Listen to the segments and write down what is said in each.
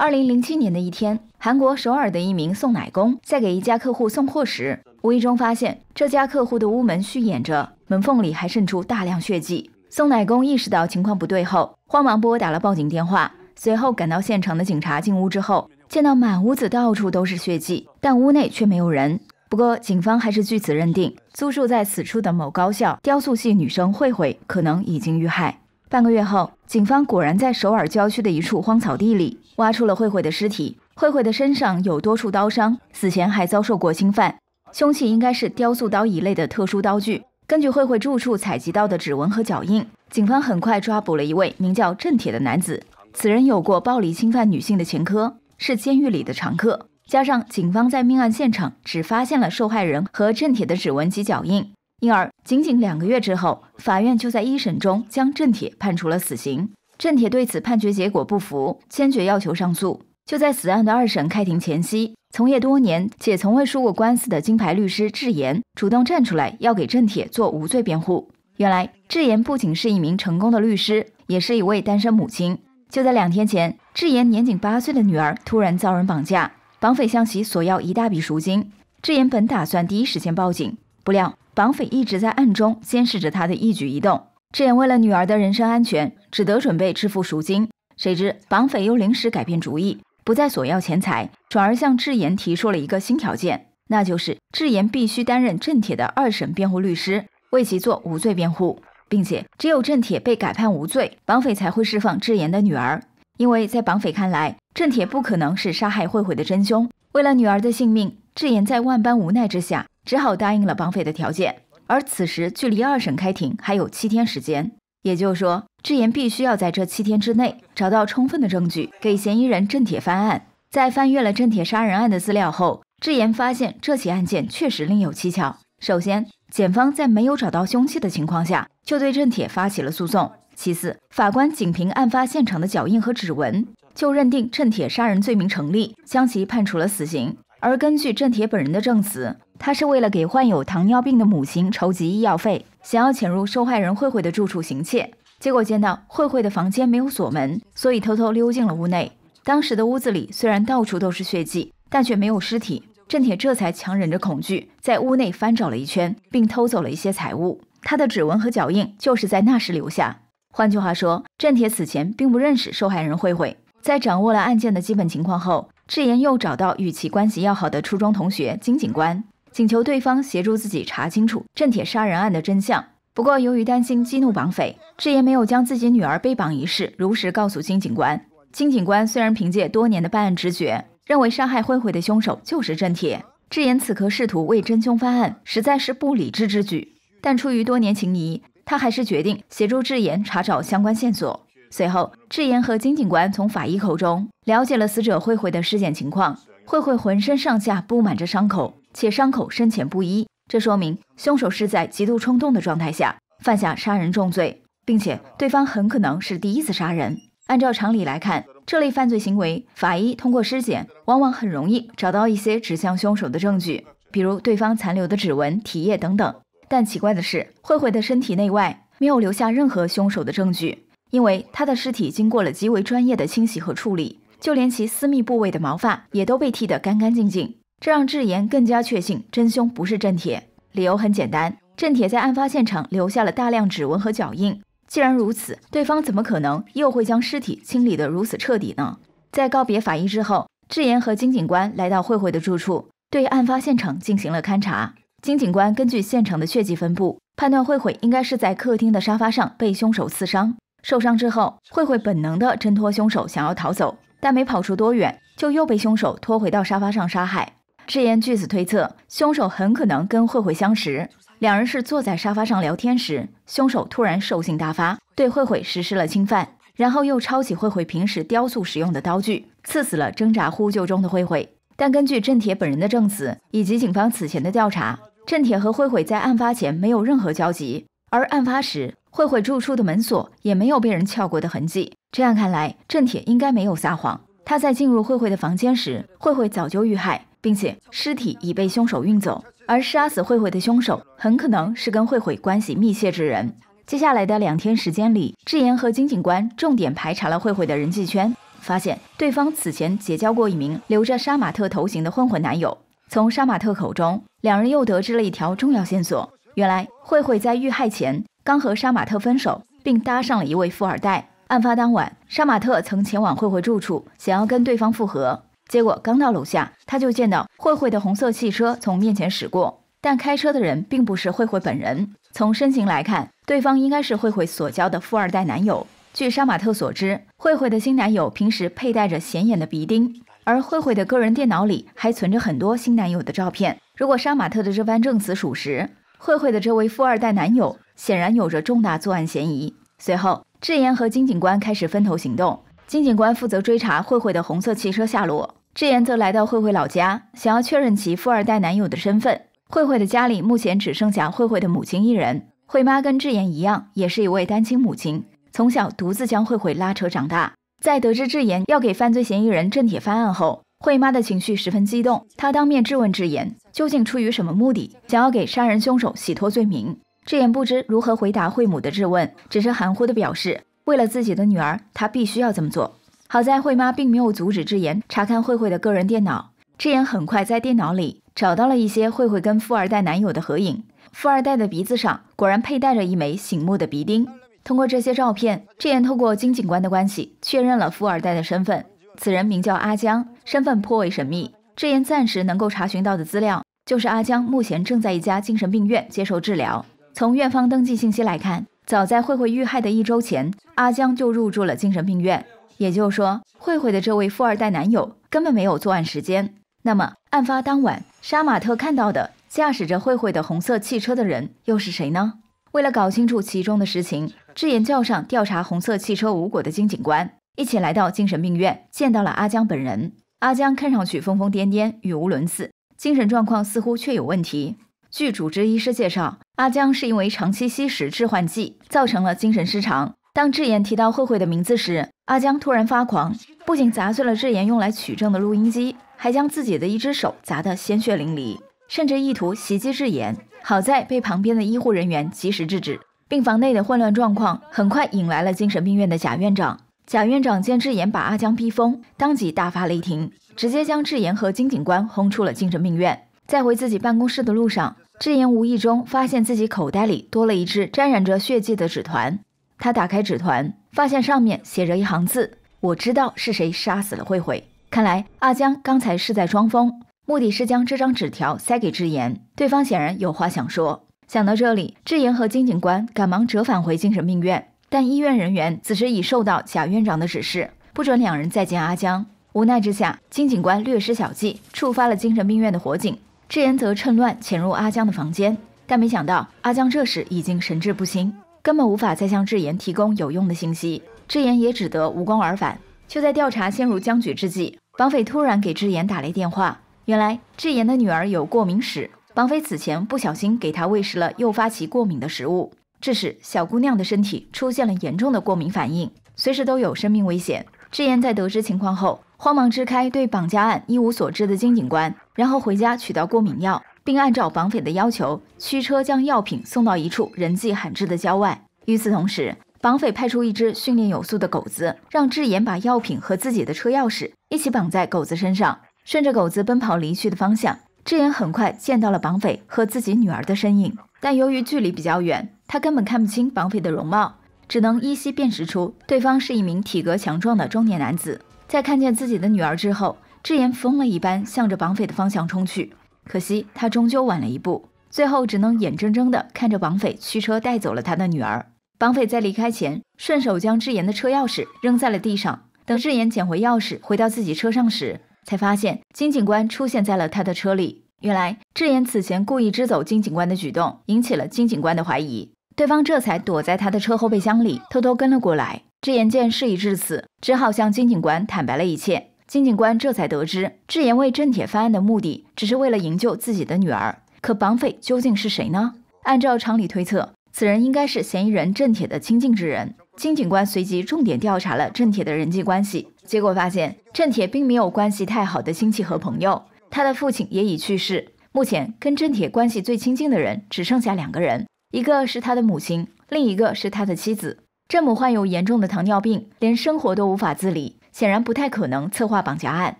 二零零七年的一天，韩国首尔的一名送奶工在给一家客户送货时，无意中发现这家客户的屋门虚掩着，门缝里还渗出大量血迹。送奶工意识到情况不对后，慌忙拨打了报警电话。随后赶到现场的警察进屋之后，见到满屋子到处都是血迹，但屋内却没有人。不过，警方还是据此认定，租住在此处的某高校雕塑系女生慧慧可能已经遇害。半个月后，警方果然在首尔郊区的一处荒草地里。挖出了慧慧的尸体，慧慧的身上有多处刀伤，死前还遭受过侵犯，凶器应该是雕塑刀一类的特殊刀具。根据慧慧住处采集到的指纹和脚印，警方很快抓捕了一位名叫郑铁的男子，此人有过暴力侵犯女性的前科，是监狱里的常客。加上警方在命案现场只发现了受害人和郑铁的指纹及脚印，因而仅仅两个月之后，法院就在一审中将郑铁判处了死刑。郑铁对此判决结果不服，坚决要求上诉。就在此案的二审开庭前夕，从业多年且从未输过官司的金牌律师智妍主动站出来，要给郑铁做无罪辩护。原来，智妍不仅是一名成功的律师，也是一位单身母亲。就在两天前，智妍年仅八岁的女儿突然遭人绑架，绑匪向其索要一大笔赎金。智妍本打算第一时间报警，不料绑匪一直在暗中监视着她的一举一动。智妍为了女儿的人身安全，只得准备支付赎金。谁知绑匪又临时改变主意，不再索要钱财，转而向智妍提出了一个新条件，那就是智妍必须担任郑铁的二审辩护律师，为其做无罪辩护，并且只有郑铁被改判无罪，绑匪才会释放智妍的女儿。因为在绑匪看来，郑铁不可能是杀害慧慧的真凶。为了女儿的性命，智妍在万般无奈之下，只好答应了绑匪的条件。而此时，距离二审开庭还有七天时间，也就是说，智妍必须要在这七天之内找到充分的证据，给嫌疑人郑铁翻案。在翻阅了郑铁杀人案的资料后，智妍发现这起案件确实另有蹊跷。首先，检方在没有找到凶器的情况下，就对郑铁发起了诉讼；其次，法官仅凭案发现场的脚印和指纹，就认定郑铁杀人罪名成立，将其判处了死刑。而根据郑铁本人的证词，他是为了给患有糖尿病的母亲筹集医药费，想要潜入受害人慧慧的住处行窃，结果见到慧慧的房间没有锁门，所以偷偷溜进了屋内。当时的屋子里虽然到处都是血迹，但却没有尸体。郑铁这才强忍着恐惧，在屋内翻找了一圈，并偷走了一些财物。他的指纹和脚印就是在那时留下。换句话说，郑铁此前并不认识受害人慧慧。在掌握了案件的基本情况后，智妍又找到与其关系要好的初中同学金警官。请求对方协助自己查清楚郑铁杀人案的真相。不过，由于担心激怒绑匪，智妍没有将自己女儿被绑一事如实告诉金警官。金警官虽然凭借多年的办案直觉，认为杀害慧慧的凶手就是郑铁，智妍此刻试图为真凶翻案，实在是不理智之举。但出于多年情谊，他还是决定协助智妍查找相关线索。随后，智妍和金警官从法医口中了解了死者慧慧的尸检情况。慧慧浑身上下布满着伤口。且伤口深浅不一，这说明凶手是在极度冲动的状态下犯下杀人重罪，并且对方很可能是第一次杀人。按照常理来看，这类犯罪行为，法医通过尸检往往很容易找到一些指向凶手的证据，比如对方残留的指纹、体液等等。但奇怪的是，慧慧的身体内外没有留下任何凶手的证据，因为她的尸体经过了极为专业的清洗和处理，就连其私密部位的毛发也都被剃得干干净净。这让智妍更加确信真凶不是郑铁，理由很简单，郑铁在案发现场留下了大量指纹和脚印，既然如此，对方怎么可能又会将尸体清理得如此彻底呢？在告别法医之后，智妍和金警官来到慧慧的住处，对案发现场进行了勘查。金警官根据现场的血迹分布，判断慧慧应该是在客厅的沙发上被凶手刺伤，受伤之后，慧慧本能地挣脱凶手想要逃走，但没跑出多远，就又被凶手拖回到沙发上杀害。尸研据此推测，凶手很可能跟慧慧相识，两人是坐在沙发上聊天时，凶手突然兽性大发，对慧慧实施了侵犯，然后又抄起慧慧平时雕塑使用的刀具，刺死了挣扎呼救中的慧慧。但根据郑铁本人的证词以及警方此前的调查，郑铁和慧慧在案发前没有任何交集，而案发时慧慧住处的门锁也没有被人撬过的痕迹。这样看来，郑铁应该没有撒谎。他在进入慧慧的房间时，慧慧早就遇害。并且尸体已被凶手运走，而杀死慧慧的凶手很可能是跟慧慧关系密切之人。接下来的两天时间里，智妍和金警官重点排查了慧慧的人际圈，发现对方此前结交过一名留着杀马特头型的混混男友。从杀马特口中，两人又得知了一条重要线索：原来慧慧在遇害前刚和杀马特分手，并搭上了一位富二代。案发当晚，杀马特曾前往慧慧住处，想要跟对方复合。结果刚到楼下，他就见到慧慧的红色汽车从面前驶过，但开车的人并不是慧慧本人。从身形来看，对方应该是慧慧所交的富二代男友。据杀马特所知，慧慧的新男友平时佩戴着显眼的鼻钉，而慧慧的个人电脑里还存着很多新男友的照片。如果杀马特的这番证词属实，慧慧的这位富二代男友显然有着重大作案嫌疑。随后，智妍和金警官开始分头行动，金警官负责追查慧慧的红色汽车下落。智妍则来到慧慧老家，想要确认其富二代男友的身份。慧慧的家里目前只剩下慧慧的母亲一人。慧妈跟智妍一样，也是一位单亲母亲，从小独自将慧慧拉扯长大。在得知智妍要给犯罪嫌疑人郑铁翻案后，慧妈的情绪十分激动，她当面质问智妍，究竟出于什么目的，想要给杀人凶手洗脱罪名？智妍不知如何回答慧母的质问，只是含糊地表示，为了自己的女儿，她必须要这么做。好在慧妈并没有阻止智妍查看慧慧的个人电脑，智妍很快在电脑里找到了一些慧慧跟富二代男友的合影。富二代的鼻子上果然佩戴着一枚醒目的鼻钉。通过这些照片，智妍透过金警官的关系确认了富二代的身份。此人名叫阿江，身份颇为神秘。智妍暂时能够查询到的资料就是阿江目前正在一家精神病院接受治疗。从院方登记信息来看，早在慧慧遇害的一周前，阿江就入住了精神病院。也就是说，慧慧的这位富二代男友根本没有作案时间。那么，案发当晚，杀马特看到的驾驶着慧慧的红色汽车的人又是谁呢？为了搞清楚其中的实情，智妍叫上调查红色汽车无果的金警官，一起来到精神病院，见到了阿江本人。阿江看上去疯疯癫癫，语无伦次，精神状况似乎确有问题。据主治医师介绍，阿江是因为长期吸食致幻剂，造成了精神失常。当智妍提到慧慧的名字时，阿江突然发狂，不仅砸碎了智妍用来取证的录音机，还将自己的一只手砸得鲜血淋漓，甚至意图袭击智妍。好在被旁边的医护人员及时制止。病房内的混乱状况很快引来了精神病院的贾院长。贾院长见智妍把阿江逼疯，当即大发雷霆，直接将智妍和金警官轰出了精神病院。在回自己办公室的路上，智妍无意中发现自己口袋里多了一只沾染着血迹的纸团。他打开纸团，发现上面写着一行字：“我知道是谁杀死了慧慧。”看来阿江刚才是在装疯，目的是将这张纸条塞给智妍。对方显然有话想说。想到这里，智妍和金警官赶忙折返回精神病院，但医院人员此时已受到贾院长的指示，不准两人再见阿江。无奈之下，金警官略施小计，触发了精神病院的火警。智妍则趁乱潜入阿江的房间，但没想到阿江这时已经神志不清。根本无法再向智妍提供有用的信息，智妍也只得无功而返。就在调查陷入僵局之际，绑匪突然给智妍打来电话。原来，智妍的女儿有过敏史，绑匪此前不小心给她喂食了诱发其过敏的食物，致使小姑娘的身体出现了严重的过敏反应，随时都有生命危险。智妍在得知情况后，慌忙支开对绑架案一无所知的金警官，然后回家取到过敏药。并按照绑匪的要求，驱车将药品送到一处人迹罕至的郊外。与此同时，绑匪派出一只训练有素的狗子，让智妍把药品和自己的车钥匙一起绑在狗子身上，顺着狗子奔跑离去的方向，智妍很快见到了绑匪和自己女儿的身影。但由于距离比较远，她根本看不清绑匪的容貌，只能依稀辨识出对方是一名体格强壮的中年男子。在看见自己的女儿之后，智妍疯了一般向着绑匪的方向冲去。可惜他终究晚了一步，最后只能眼睁睁地看着绑匪驱车带走了他的女儿。绑匪在离开前，顺手将智妍的车钥匙扔在了地上。等智妍捡回钥匙，回到自己车上时，才发现金警官出现在了他的车里。原来，智妍此前故意支走金警官的举动，引起了金警官的怀疑，对方这才躲在他的车后备箱里，偷偷跟了过来。智妍见事已至此，只好向金警官坦白了一切。金警官这才得知，智妍为郑铁翻案的目的，只是为了营救自己的女儿。可绑匪究竟是谁呢？按照常理推测，此人应该是嫌疑人郑铁的亲近之人。金警官随即重点调查了郑铁的人际关系，结果发现郑铁并没有关系太好的亲戚和朋友。他的父亲也已去世，目前跟郑铁关系最亲近的人只剩下两个人，一个是他的母亲，另一个是他的妻子。郑母患有严重的糖尿病，连生活都无法自理。显然不太可能策划绑架案。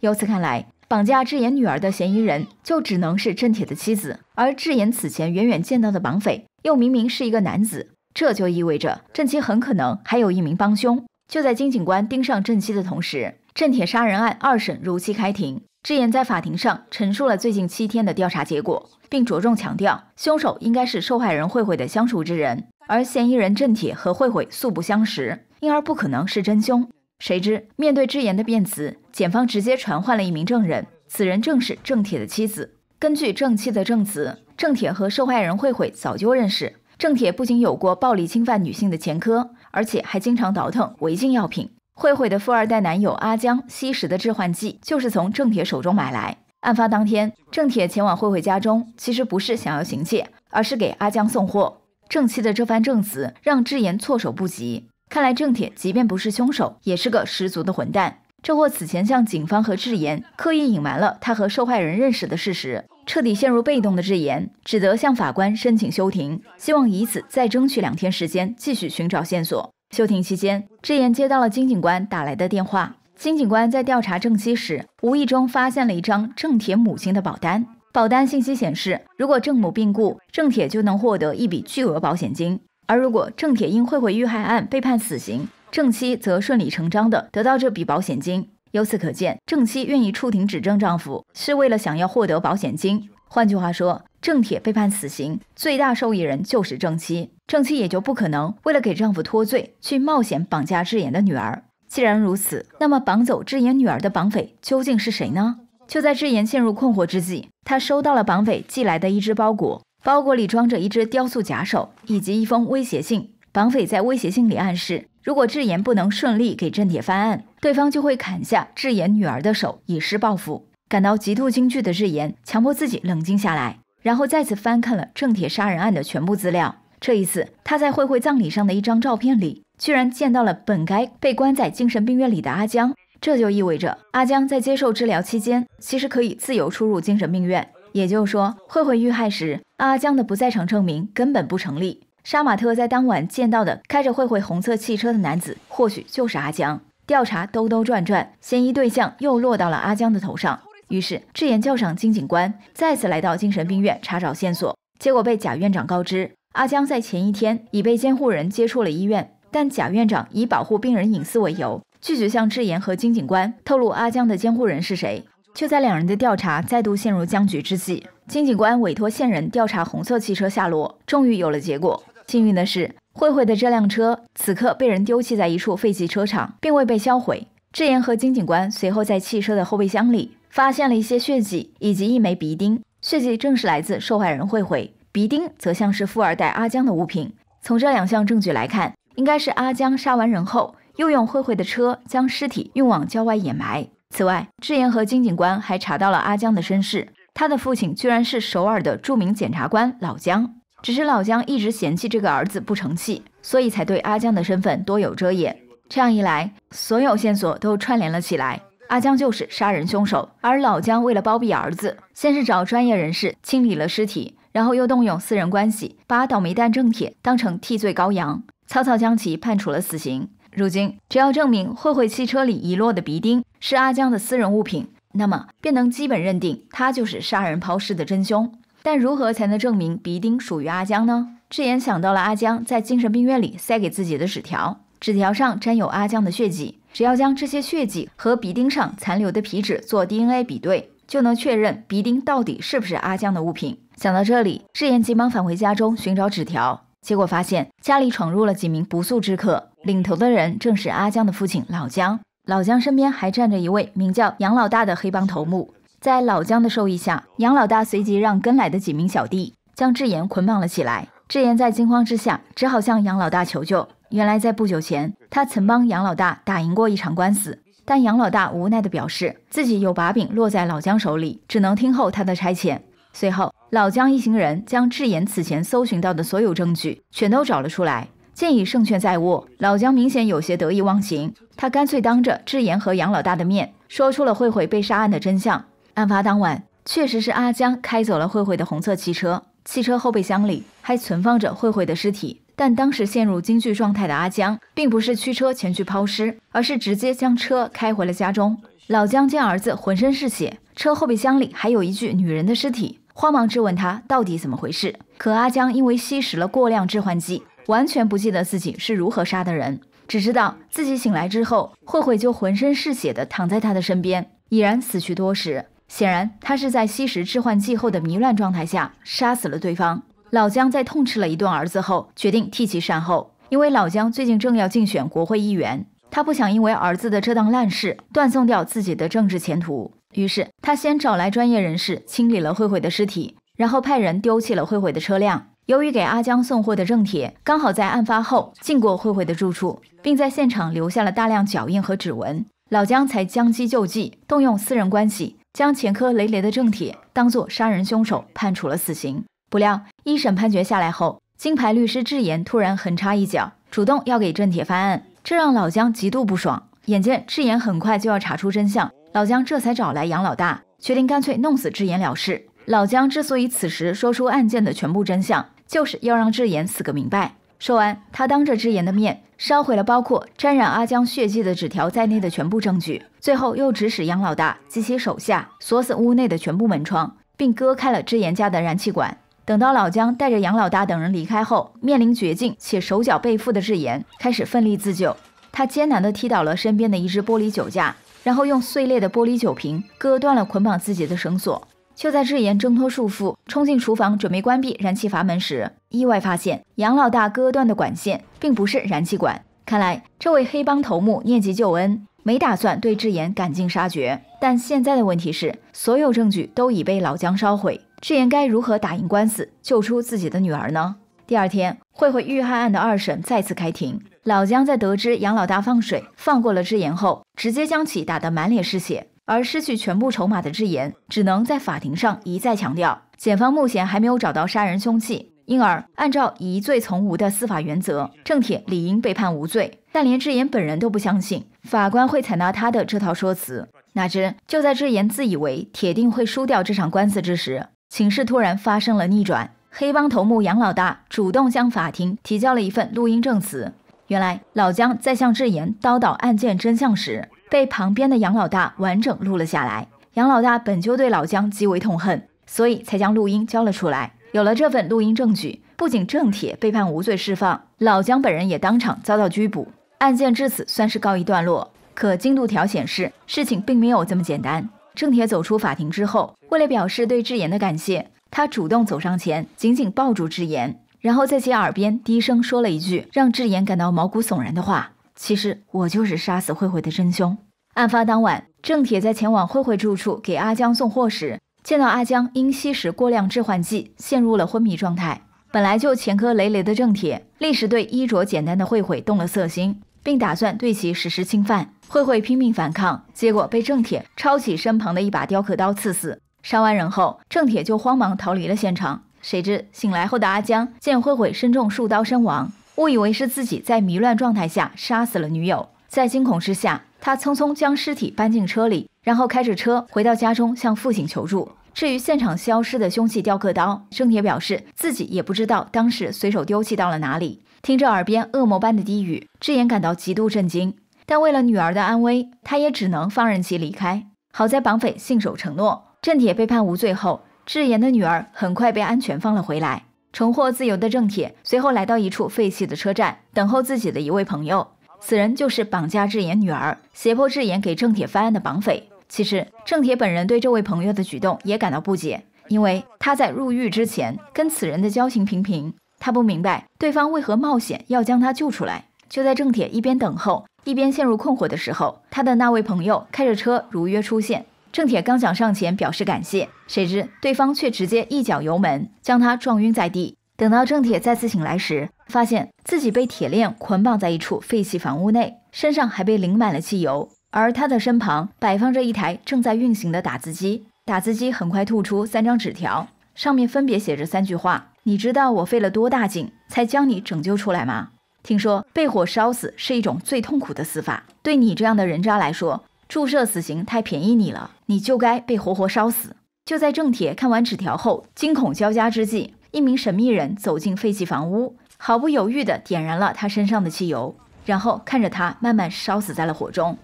由此看来，绑架智妍女儿的嫌疑人就只能是郑铁的妻子。而智妍此前远远见到的绑匪又明明是一个男子，这就意味着郑七很可能还有一名帮凶。就在金警官盯上郑妻的同时，郑铁杀人案二审如期开庭。智妍在法庭上陈述了最近七天的调查结果，并着重强调，凶手应该是受害人慧慧的相处之人，而嫌疑人郑铁和慧慧素不相识，因而不可能是真凶。谁知面对智妍的辩词，检方直接传唤了一名证人，此人正是郑铁的妻子。根据郑妻的证词，郑铁和受害人慧慧早就认识。郑铁不仅有过暴力侵犯女性的前科，而且还经常倒腾违禁药品。慧慧的富二代男友阿江吸食的致幻剂就是从郑铁手中买来。案发当天，郑铁前往慧慧家中，其实不是想要行窃，而是给阿江送货。郑妻的这番证词让智妍措手不及。看来郑铁即便不是凶手，也是个十足的混蛋。这货此前向警方和智妍刻意隐瞒了他和受害人认识的事实，彻底陷入被动的智妍只得向法官申请休庭，希望以此再争取两天时间，继续寻找线索。休庭期间，智妍接到了金警官打来的电话。金警官在调查郑熙时，无意中发现了一张郑铁母亲的保单。保单信息显示，如果郑母病故，郑铁就能获得一笔巨额保险金。而如果郑铁因慧慧遇害案被判死刑，郑妻则顺理成章的得到这笔保险金。由此可见，郑妻愿意出庭指证丈夫，是为了想要获得保险金。换句话说，郑铁被判死刑，最大受益人就是郑妻，郑妻也就不可能为了给丈夫脱罪去冒险绑架智妍的女儿。既然如此，那么绑走智妍女儿的绑匪究竟是谁呢？就在智妍陷入困惑之际，她收到了绑匪寄来的一只包裹。包裹里装着一只雕塑假手以及一封威胁信。绑匪在威胁信里暗示，如果智妍不能顺利给郑铁翻案，对方就会砍下智妍女儿的手以示报复。感到极度惊惧的智妍强迫自己冷静下来，然后再次翻看了郑铁杀人案的全部资料。这一次，他在慧慧葬礼上的一张照片里，居然见到了本该被关在精神病院里的阿江。这就意味着，阿江在接受治疗期间，其实可以自由出入精神病院。也就是说，慧慧遇害时，阿江的不在场证明根本不成立。杀马特在当晚见到的开着慧慧红色汽车的男子，或许就是阿江。调查兜兜转转，嫌疑对象又落到了阿江的头上。于是，智妍叫上金警官，再次来到精神病院查找线索。结果被贾院长告知，阿江在前一天已被监护人接出了医院，但贾院长以保护病人隐私为由，拒绝向智妍和金警官透露阿江的监护人是谁。就在两人的调查再度陷入僵局之际，金警官委托线人调查红色汽车下落，终于有了结果。幸运的是，慧慧的这辆车此刻被人丢弃在一处废弃车场，并未被销毁。智妍和金警官随后在汽车的后备箱里发现了一些血迹以及一枚鼻钉，血迹正是来自受害人慧慧，鼻钉则像是富二代阿江的物品。从这两项证据来看，应该是阿江杀完人后，又用慧慧的车将尸体运往郊外掩埋。此外，智妍和金警官还查到了阿江的身世。他的父亲居然是首尔的著名检察官老姜，只是老姜一直嫌弃这个儿子不成器，所以才对阿江的身份多有遮掩。这样一来，所有线索都串联了起来。阿江就是杀人凶手，而老姜为了包庇儿子，先是找专业人士清理了尸体，然后又动用私人关系，把倒霉蛋郑铁当成替罪羔羊，草草将其判处了死刑。如今，只要证明慧慧汽车里遗落的鼻钉是阿江的私人物品，那么便能基本认定他就是杀人抛尸的真凶。但如何才能证明鼻钉属于阿江呢？智妍想到了阿江在精神病院里塞给自己的纸条，纸条上沾有阿江的血迹。只要将这些血迹和鼻钉上残留的皮脂做 DNA 比对，就能确认鼻钉到底是不是阿江的物品。想到这里，智妍急忙返回家中寻找纸条，结果发现家里闯入了几名不速之客。领头的人正是阿江的父亲老江。老江身边还站着一位名叫杨老大的黑帮头目。在老江的授意下，杨老大随即让跟来的几名小弟将智妍捆绑了起来。智妍在惊慌之下，只好向杨老大求救。原来，在不久前，他曾帮杨老大打赢过一场官司，但杨老大无奈地表示自己有把柄落在老江手里，只能听候他的差遣。随后，老江一行人将智妍此前搜寻到的所有证据全都找了出来。现已胜券在握，老姜明显有些得意忘形，他干脆当着智妍和杨老大的面说出了慧慧被杀案的真相。案发当晚，确实是阿江开走了慧慧的红色汽车，汽车后备箱里还存放着慧慧的尸体。但当时陷入惊惧状态的阿江，并不是驱车前去抛尸，而是直接将车开回了家中。老姜见儿子浑身是血，车后备箱里还有一具女人的尸体，慌忙质问他到底怎么回事。可阿江因为吸食了过量致幻剂。完全不记得自己是如何杀的人，只知道自己醒来之后，慧慧就浑身是血的躺在他的身边，已然死去多时。显然，他是在吸食致幻剂后的迷乱状态下杀死了对方。老姜在痛斥了一顿儿子后，决定替其善后，因为老姜最近正要竞选国会议员，他不想因为儿子的这档烂事断送掉自己的政治前途。于是，他先找来专业人士清理了慧慧的尸体，然后派人丢弃了慧慧的车辆。由于给阿江送货的郑铁刚好在案发后进过慧慧的住处，并在现场留下了大量脚印和指纹，老江才将计就计，动用私人关系，将前科累累的郑铁当作杀人凶手判处了死刑。不料一审判决下来后，金牌律师智妍突然横插一脚，主动要给郑铁翻案，这让老江极度不爽。眼见智妍很快就要查出真相，老江这才找来杨老大，决定干脆弄死智妍了事。老姜之所以此时说出案件的全部真相，就是要让智妍死个明白。说完，他当着智妍的面烧毁了包括沾染阿江血迹的纸条在内的全部证据，最后又指使杨老大及其手下锁死屋内的全部门窗，并割开了智妍家的燃气管。等到老姜带着杨老大等人离开后，面临绝境且手脚被缚的智妍开始奋力自救。他艰难地踢倒了身边的一只玻璃酒架，然后用碎裂的玻璃酒瓶割断了捆绑自己的绳索。就在智妍挣脱束缚，冲进厨房准备关闭燃气阀门时，意外发现杨老大割断的管线并不是燃气管。看来这位黑帮头目念及旧恩，没打算对智妍赶尽杀绝。但现在的问题是，所有证据都已被老姜烧毁，智妍该如何打赢官司，救出自己的女儿呢？第二天，慧慧遇害案的二审再次开庭，老姜在得知杨老大放水放过了智妍后，直接将其打得满脸是血。而失去全部筹码的智妍，只能在法庭上一再强调，检方目前还没有找到杀人凶器，因而按照疑罪从无的司法原则，郑铁理应被判无罪。但连智妍本人都不相信法官会采纳他的这套说辞。哪知就在智妍自以为铁定会输掉这场官司之时，情势突然发生了逆转。黑帮头目杨老大主动向法庭提交了一份录音证词。原来老姜在向智妍叨叨案件真相时。被旁边的杨老大完整录了下来。杨老大本就对老姜极为痛恨，所以才将录音交了出来。有了这份录音证据，不仅郑铁被判无罪释放，老姜本人也当场遭到拘捕。案件至此算是告一段落。可进度条显示，事情并没有这么简单。郑铁走出法庭之后，为了表示对智妍的感谢，他主动走上前，紧紧抱住智妍，然后在其耳边低声说了一句让智妍感到毛骨悚然的话。其实我就是杀死慧慧的真凶。案发当晚，郑铁在前往慧慧住处给阿江送货时，见到阿江因吸食过量致幻剂陷入了昏迷状态。本来就前科累累的郑铁，立时对衣着简单的慧慧动了色心，并打算对其实施侵犯。慧慧拼命反抗，结果被郑铁抄起身旁的一把雕刻刀刺死。杀完人后，郑铁就慌忙逃离了现场。谁知醒来后的阿江见慧慧身中数刀身亡。误以为是自己在迷乱状态下杀死了女友，在惊恐之下，他匆匆将尸体搬进车里，然后开着车回到家中向父亲求助。至于现场消失的凶器雕刻刀，郑铁表示自己也不知道当时随手丢弃到了哪里。听着耳边恶魔般的低语，智妍感到极度震惊，但为了女儿的安危，他也只能放任其离开。好在绑匪信守承诺，郑铁被判无罪后，智妍的女儿很快被安全放了回来。重获自由的郑铁随后来到一处废弃的车站，等候自己的一位朋友。此人就是绑架智妍女儿、胁迫智妍给郑铁翻案的绑匪。其实，郑铁本人对这位朋友的举动也感到不解，因为他在入狱之前跟此人的交情平平，他不明白对方为何冒险要将他救出来。就在郑铁一边等候，一边陷入困惑的时候，他的那位朋友开着车如约出现。郑铁刚想上前表示感谢，谁知对方却直接一脚油门将他撞晕在地。等到郑铁再次醒来时，发现自己被铁链捆绑在一处废弃房屋内，身上还被淋满了汽油，而他的身旁摆放着一台正在运行的打字机。打字机很快吐出三张纸条，上面分别写着三句话：“你知道我费了多大劲才将你拯救出来吗？”“听说被火烧死是一种最痛苦的死法，对你这样的人渣来说。”注射死刑太便宜你了，你就该被活活烧死。就在郑铁看完纸条后惊恐交加之际，一名神秘人走进废弃房屋，毫不犹豫地点燃了他身上的汽油，然后看着他慢慢烧死在了火中。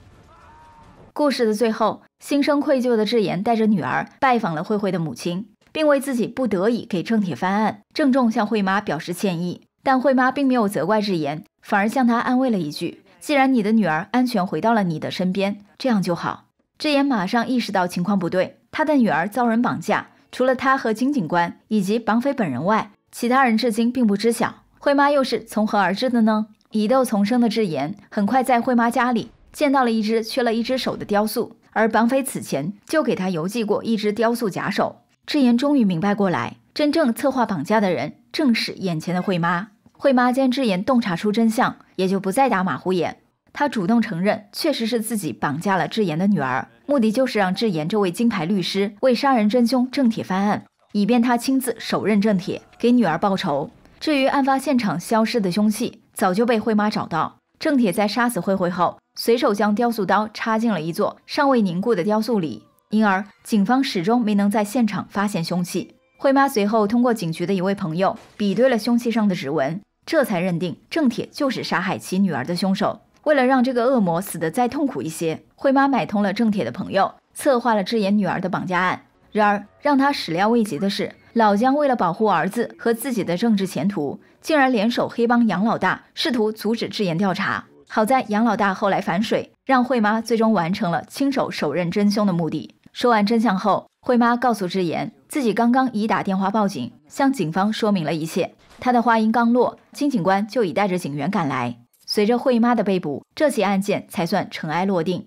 故事的最后，心生愧疚的智妍带着女儿拜访了慧慧的母亲，并为自己不得已给郑铁翻案，郑重向慧妈表示歉意。但慧妈并没有责怪智妍，反而向她安慰了一句。既然你的女儿安全回到了你的身边，这样就好。智妍马上意识到情况不对，她的女儿遭人绑架，除了她和金警官以及绑匪本人外，其他人至今并不知晓。惠妈又是从何而至的呢？疑窦丛生的智妍很快在惠妈家里见到了一只缺了一只手的雕塑，而绑匪此前就给她邮寄过一只雕塑假手。智妍终于明白过来，真正策划绑架的人正是眼前的惠妈。慧妈见智妍洞察出真相，也就不再打马虎眼。她主动承认，确实是自己绑架了智妍的女儿，目的就是让智妍这位金牌律师为杀人真凶郑铁翻案，以便他亲自手刃郑铁，给女儿报仇。至于案发现场消失的凶器，早就被慧妈找到。郑铁在杀死慧慧后，随手将雕塑刀插进了一座尚未凝固的雕塑里，因而警方始终没能在现场发现凶器。慧妈随后通过警局的一位朋友比对了凶器上的指纹。这才认定郑铁就是杀害其女儿的凶手。为了让这个恶魔死得再痛苦一些，惠妈买通了郑铁的朋友，策划了智妍女儿的绑架案。然而，让她始料未及的是，老姜为了保护儿子和自己的政治前途，竟然联手黑帮杨老大，试图阻止智妍调查。好在杨老大后来反水，让惠妈最终完成了亲手手刃真凶的目的。说完真相后，惠妈告诉智妍，自己刚刚已打电话报警，向警方说明了一切。他的话音刚落，金警官就已带着警员赶来。随着惠妈的被捕，这起案件才算尘埃落定。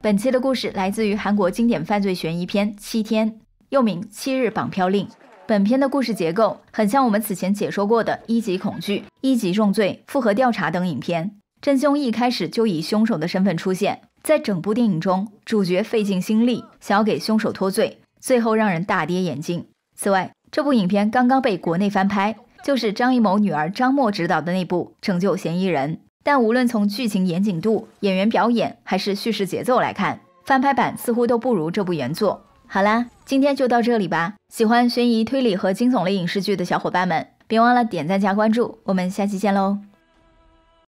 本期的故事来自于韩国经典犯罪悬疑片《七天》，又名《七日绑票令》。本片的故事结构很像我们此前解说过的一级恐惧、一级重罪、复合调查等影片。真凶一开始就以凶手的身份出现，在整部电影中，主角费尽心力想要给凶手脱罪，最后让人大跌眼镜。此外，这部影片刚刚被国内翻拍，就是张艺谋女儿张末执导的那部《拯救嫌疑人》。但无论从剧情严谨度、演员表演还是叙事节奏来看，翻拍版似乎都不如这部原作。好啦，今天就到这里吧。喜欢悬疑推理和惊悚类影视剧的小伙伴们，别忘了点赞加关注。我们下期见喽！